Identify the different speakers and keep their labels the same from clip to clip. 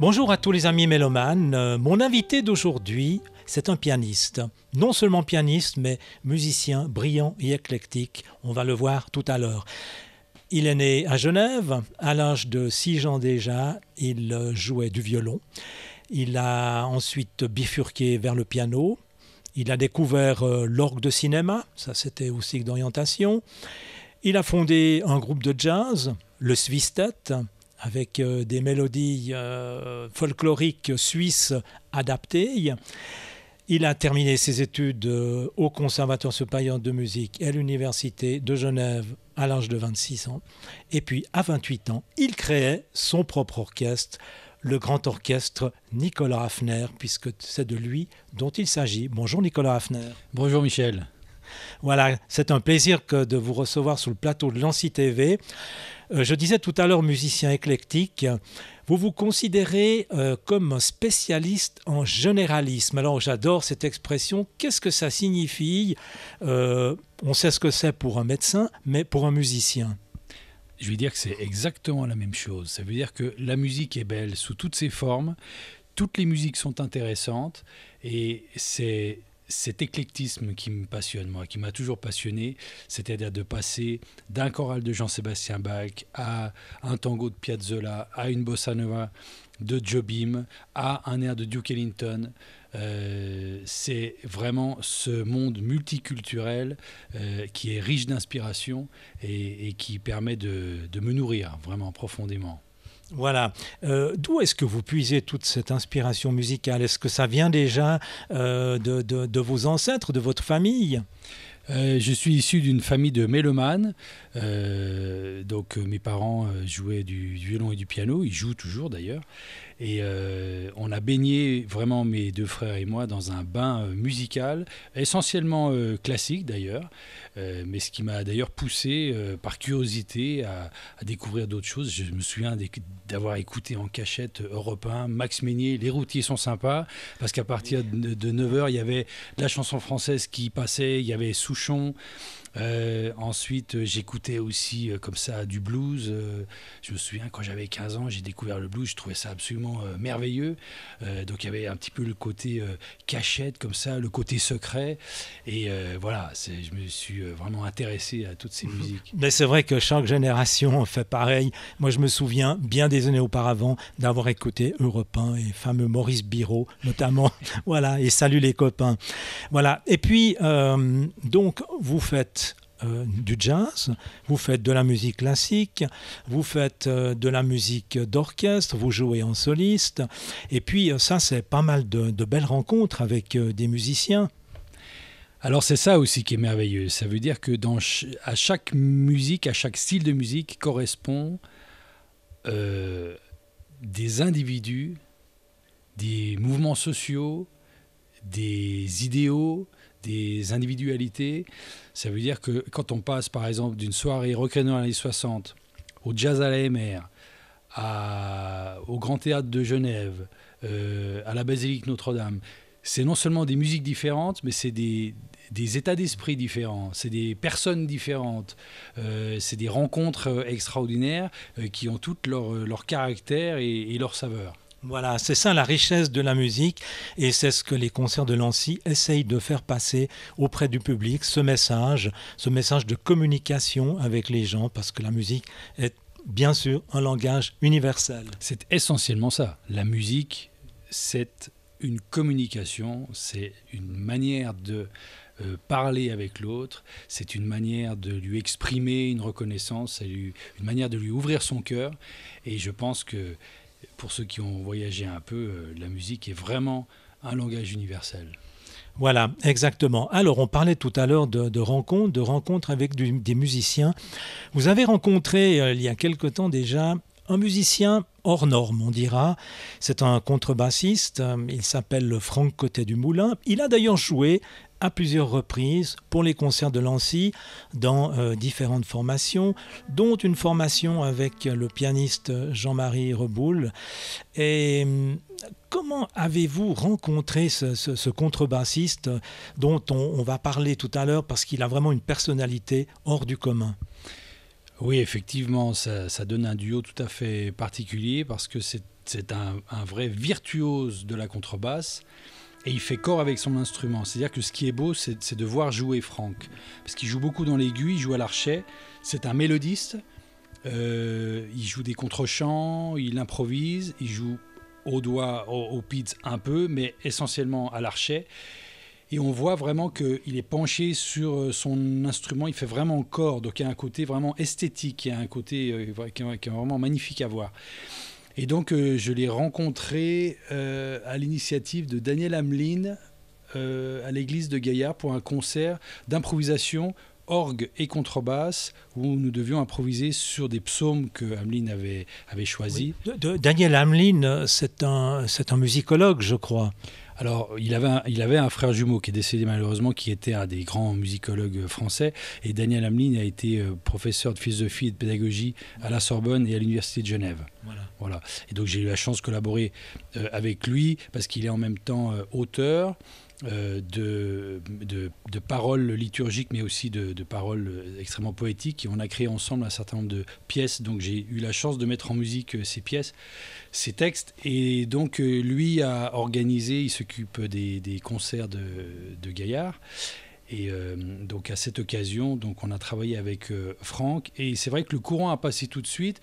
Speaker 1: Bonjour à tous les amis mélomanes. Euh, mon invité d'aujourd'hui, c'est un pianiste. Non seulement pianiste, mais musicien brillant et éclectique. On va le voir tout à l'heure. Il est né à Genève. À l'âge de 6 ans déjà, il euh, jouait du violon. Il a ensuite bifurqué vers le piano. Il a découvert euh, l'orgue de cinéma. Ça, c'était aussi d'orientation. Il a fondé un groupe de jazz, le Swistet avec euh, des mélodies euh, folkloriques suisses adaptées. Il a terminé ses études euh, au Conservatoire supérieur de musique et à l'Université de Genève à l'âge de 26 ans. Et puis, à 28 ans, il créait son propre orchestre, le grand orchestre Nicolas Hafner, puisque c'est de lui dont il s'agit. Bonjour Nicolas Hafner. Bonjour Michel. Voilà, c'est un plaisir de vous recevoir sur le plateau de l'Anci TV. Euh, je disais tout à l'heure musicien éclectique. Vous vous considérez euh, comme un spécialiste en généralisme. Alors j'adore cette expression. Qu'est-ce que ça signifie euh, On sait ce que c'est pour un médecin, mais pour un musicien
Speaker 2: Je vais dire que c'est exactement la même chose. Ça veut dire que la musique est belle sous toutes ses formes. Toutes les musiques sont intéressantes et c'est cet éclectisme qui me passionne, moi, qui m'a toujours passionné, c'est-à-dire de passer d'un choral de Jean-Sébastien Bach à un tango de Piazzolla, à une bossa nova de Jobim, à un air de Duke Ellington. Euh, c'est vraiment ce monde multiculturel euh, qui est riche d'inspiration et, qui permet de me nourrir vraiment profondément.
Speaker 1: Voilà. Euh, d'où est-ce que vous puisez toute cette inspiration musicale Est-ce que ça vient déjà euh, de, vos ancêtres, de votre
Speaker 2: famille euh, je suis issu d'une famille de mélomanes. Euh, donc euh, mes parents jouaient du, violon et du piano. Ils jouent toujours d'ailleurs. Et on a baigné vraiment mes deux frères et moi dans un bain musical, essentiellement classique d'ailleurs. mais ce qui m'a d'ailleurs poussé par curiosité à, découvrir d'autres choses. Je me souviens d'avoir écouté en cachette Europe 1, Max Meignier, Les routiers sont sympas. Parce qu'à partir de, 9h, il y avait la chanson française qui passait, il y avait sous puxam Euh, ensuite, euh, j'écoutais aussi euh, comme ça du blues. je me souviens quand j'avais 15 ans, j'ai découvert le blues. Je trouvais ça absolument merveilleux. donc il y avait un petit peu le côté cachette comme ça, le côté secret. Et voilà, je me suis vraiment intéressé à toutes ces mhm. musiques.
Speaker 1: Mais c'est vrai que chaque génération fait pareil. Moi, je me souviens bien des années auparavant d'avoir écouté Europe 1 et fameux Maurice Biro notamment. voilà, et salut les copains. Voilà. Et puis donc vous faites euh, du jazz, vous faites de la musique classique, vous faites euh, de la musique d'orchestre, vous jouez en soliste. Et puis euh, ça, c'est pas mal de, belles rencontres avec des musiciens.
Speaker 2: Alors c'est ça aussi qui est merveilleux. Ça veut dire que à chaque musique, à chaque style de musique correspond des individus, des mouvements sociaux, des idéaux, des individualités. Ça veut dire que quand on passe par exemple d'une soirée recréant dans les 60 au jazz à la MR, au Grand Théâtre de Genève, euh, à la Basilique Notre-Dame, c'est non seulement des musiques différentes, mais c'est des, états d'esprit différents, c'est des personnes différentes, euh, c'est des rencontres euh, extraordinaires qui ont toutes leur, caractère et leur saveur. Voilà, c'est
Speaker 1: ça la richesse de la musique et c'est ce que les concerts de Lancy essayent de faire passer auprès du public, ce message, ce message de communication avec les gens parce que la musique
Speaker 2: est bien sûr un langage universel. C'est essentiellement ça. La musique, c'est une communication, c'est une manière de euh, parler avec l'autre, c'est une manière de lui exprimer une reconnaissance, c'est une manière de lui ouvrir son cœur. Et je pense que pour ceux qui ont voyagé un peu, euh, la musique est vraiment un langage universel.
Speaker 1: Voilà, exactement. Alors, on parlait tout à l'heure de, rencontres, de rencontres avec des musiciens. Vous avez rencontré, euh, il y a quelque temps déjà, un musicien hors norme, on dira. C'est un contrebassiste, euh, il s'appelle Franck Côté du Moulin. Il a d'ailleurs joué à plusieurs reprises pour les concerts de Lancy dans euh, différentes formations, dont une formation avec le pianiste Jean-Marie Reboul. Et hum, comment avez-vous rencontré ce, contrebassiste dont on va parler tout à l'heure parce qu'il a vraiment une personnalité hors du commun oui, effectivement,
Speaker 2: ça, donne un duo tout à fait particulier parce que c'est un, vrai virtuose de la contrebasse et il fait corps avec son instrument. C'est-à-dire que ce qui est beau, c'est de voir jouer Franck. Parce qu'il joue beaucoup dans l'aiguille, il joue à l'archet, c'est un mélodiste, euh, il joue des contrechants, il improvise, il joue au doigt, au, au un peu, mais essentiellement à l'archet. Et on voit vraiment qu'il est penché sur euh, son instrument, il fait vraiment corps, donc il y a un côté vraiment esthétique, il y a un côté euh, qui est vraiment magnifique à voir. Et donc euh, je l'ai rencontré à l'initiative de Daniel Hamelin à l'église de Gaillard pour un concert d'improvisation orgue et contrebasse, où nous devions improviser sur des psaumes que Hamelin avait, avait choisis.
Speaker 1: Daniel Hamelin, c'est un, c'est un musicologue, je crois.
Speaker 2: Alors, il avait, un, frère jumeau qui est décédé malheureusement, qui était un des grands musicologues français. Et Daniel Hamlin a été euh, professeur de philosophie et de pédagogie à la Sorbonne et à l'Université de Genève. Voilà. voilà. Et donc, j'ai eu la chance de collaborer euh, avec lui parce qu'il est en même temps euh, auteur. Euh, de, de, paroles liturgiques, mais aussi de, paroles extrêmement poétiques. Et on a créé ensemble un certain nombre de pièces. Donc j'ai eu la chance de mettre en musique euh, ces pièces, ces textes. Et donc euh, lui a organisé, il s'occupe des, des, concerts de, Gaillard. Et euh, donc à cette occasion, donc on a travaillé avec euh, Franck. Et c'est vrai que le courant a passé tout de suite,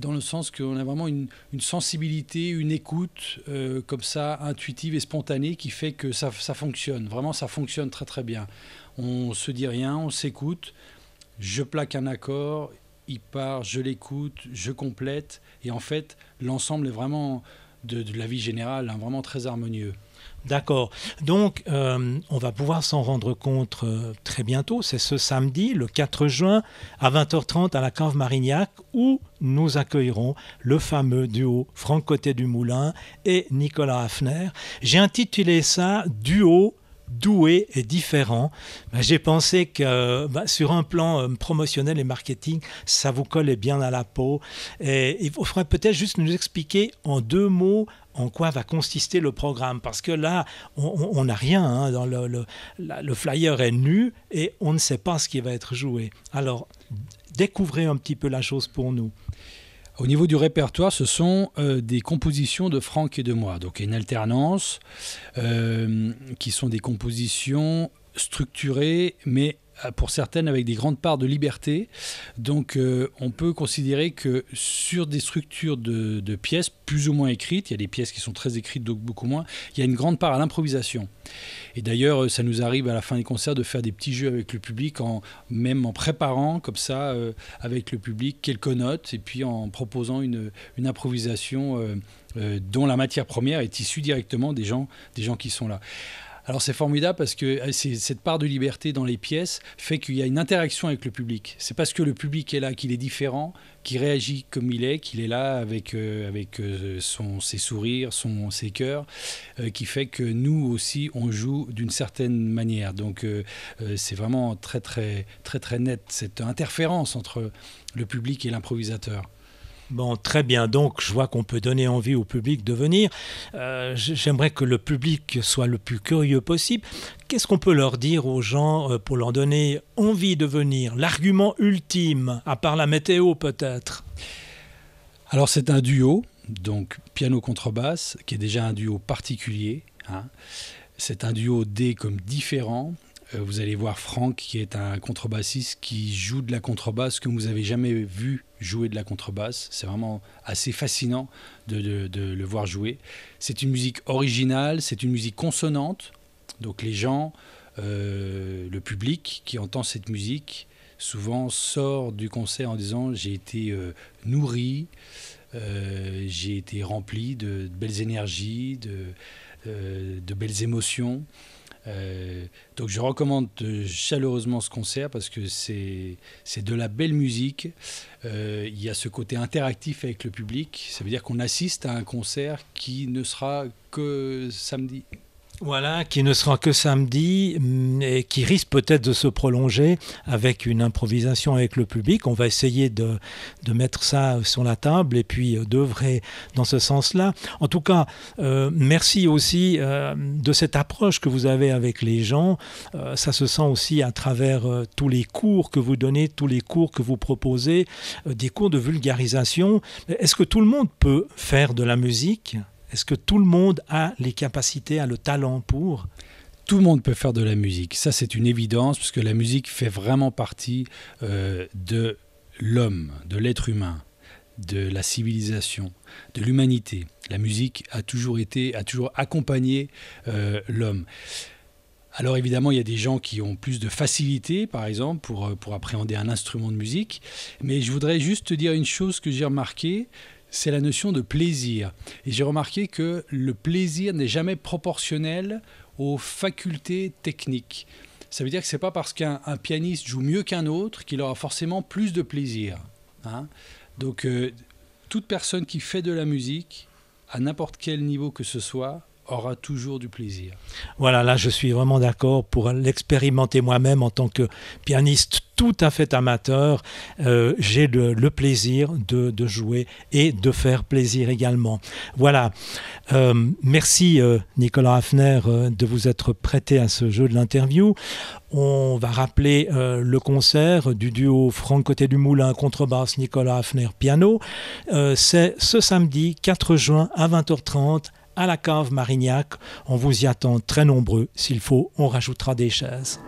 Speaker 2: dans le sens qu'on a vraiment une, sensibilité, une écoute euh, comme ça, intuitive et spontanée, qui fait que ça, ça, fonctionne. Vraiment, ça fonctionne très très bien. On se dit rien, on s'écoute. Je plaque un accord, il part, je l'écoute, je complète. Et en fait, l'ensemble est vraiment de, la vie générale, hein, vraiment très harmonieux. D'accord.
Speaker 1: Donc, euh, on va pouvoir s'en rendre compte euh, très bientôt. C'est ce samedi, le 4 juin, à 20h30 à la cave Marignac, où nous accueillerons le fameux duo Franck Côté du Moulin et Nicolas Hafner. J'ai intitulé ça Duo doué et différent. Ben, j'ai pensé que ben, sur un plan euh, promotionnel et marketing, ça vous collait bien à la peau. Et il faudrait peut-être juste nous expliquer en deux mots en quoi va consister le programme. Parce que là, on n'a rien. Hein, le, le flyer est nu et on ne sait pas ce qui va être joué. Alors, découvrez un petit peu la chose
Speaker 2: pour nous. Au niveau du répertoire, ce sont euh, des compositions de Franck et de moi, donc une alternance, euh, qui sont des compositions structurées mais euh, pour certaines avec des grandes parts de liberté. Donc euh, on peut considérer que sur des structures de, pièces plus ou moins écrites, il y a des pièces qui sont très écrites, donc beaucoup moins, il y a une grande part à l'improvisation. Et d'ailleurs, euh, ça nous arrive à la fin des concerts de faire des petits jeux avec le public, en, même en préparant comme ça avec le public quelques notes et puis en proposant une, improvisation dont la matière première est issue directement des gens, des gens qui sont là. Alors c'est formidable parce que euh, cette part de liberté dans les pièces fait qu'il y a une interaction avec le public. C'est parce que le public est là qu'il est différent, qu'il réagit comme il est, qu'il est là avec, euh, avec euh, ses sourires, son, ses cœurs, qui fait que nous aussi on joue d'une certaine manière. Donc c'est vraiment très très très très net cette interférence entre le public et
Speaker 1: l'improvisateur. Bon, très bien. Donc, je vois qu'on peut donner envie au public de venir. Euh, j'aimerais que le public soit le plus curieux possible. Qu'est-ce qu'on peut leur dire aux gens euh, pour leur donner envie de venir L'argument ultime, à part la météo
Speaker 2: peut-être Alors, c'est un duo, donc piano-contrebasse, qui est déjà un duo particulier. Hein. C'est un duo des comme différent, euh, vous allez voir Franck, qui est un contrebassiste qui joue de la contrebasse que vous n'avez jamais vu jouer de la contrebasse. C'est vraiment assez fascinant de, le voir jouer. C'est une musique originale, c'est une musique consonante. Donc les gens, euh, le public qui entend cette musique, souvent sort du concert en disant j'ai été euh, nourri, j'ai été rempli de, belles énergies, de belles émotions. Euh, donc je recommande chaleureusement ce concert parce que c'est de la belle musique. Euh, il y a ce côté interactif avec le public. Ça veut dire qu'on assiste à un concert qui ne sera que samedi.
Speaker 1: Voilà, qui ne sera que samedi mm, et qui risque peut-être de se prolonger avec une improvisation avec le public. On va essayer de, mettre ça sur la table et puis euh, d'œuvrer dans ce sens-là. En tout cas, euh, merci aussi euh, de cette approche que vous avez avec les gens. ça se sent aussi à travers tous les cours que vous donnez, tous les cours que vous proposez, des cours de vulgarisation. Est-ce que tout le monde peut faire de la musique est-ce que tout le monde
Speaker 2: a les capacités, a le talent pour tout le monde peut faire de la musique, ça c'est une évidence, puisque la musique fait vraiment partie euh, de l'homme, de l'être humain, de la civilisation, de l'humanité. La musique a toujours été, a toujours accompagné euh, l'homme. Alors évidemment, il y a des gens qui ont plus de facilité, par exemple, pour, euh, pour appréhender un instrument de musique. Mais je voudrais juste te dire une chose que j'ai remarquée, c'est la notion de plaisir. Et j'ai remarqué que le plaisir n'est jamais proportionnel aux facultés techniques. Ça veut dire que ce n'est pas parce qu'un pianiste joue mieux qu'un autre qu'il aura forcément plus de plaisir. Hein. Donc euh, toute personne qui fait de la musique, à n'importe quel niveau que ce soit, aura toujours du plaisir.
Speaker 1: Voilà, là je suis vraiment d'accord pour l'expérimenter moi-même en tant que pianiste tout à fait amateur. Euh, j'ai le, plaisir de, jouer et de faire plaisir également. Voilà, euh, merci euh, Nicolas Hafner de vous être prêté à ce jeu de l'interview. On va rappeler le concert du duo Franck Côté du Moulin, contrebasse Nicolas Hafner, piano. C'est ce samedi 4 juin à 20h30 à la cave Marignac. On vous y attend très nombreux. S'il faut, on rajoutera des chaises.